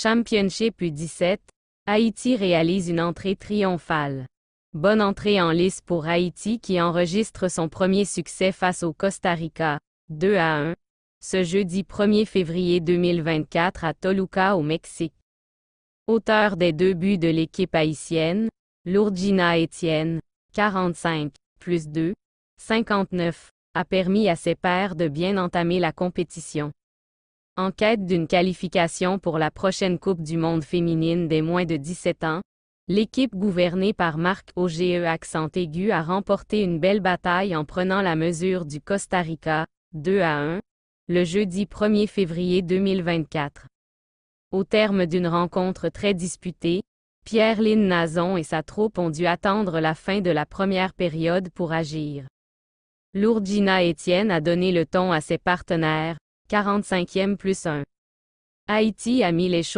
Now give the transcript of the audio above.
Championship U17, Haïti réalise une entrée triomphale. Bonne entrée en lice pour Haïti qui enregistre son premier succès face au Costa Rica, 2 à 1, ce jeudi 1er février 2024 à Toluca au Mexique. Auteur des deux buts de l'équipe haïtienne, Lourdina Etienne, 45, plus 2, 59, a permis à ses pairs de bien entamer la compétition en quête d'une qualification pour la prochaine Coupe du monde féminine des moins de 17 ans, l'équipe gouvernée par Marc OGE accent aigu a remporté une belle bataille en prenant la mesure du Costa Rica, 2 à 1, le jeudi 1er février 2024. Au terme d'une rencontre très disputée, Pierre-Lynn Nazon et sa troupe ont dû attendre la fin de la première période pour agir. Lourdina Etienne a donné le ton à ses partenaires, 45e plus 1. Haïti a mis les choses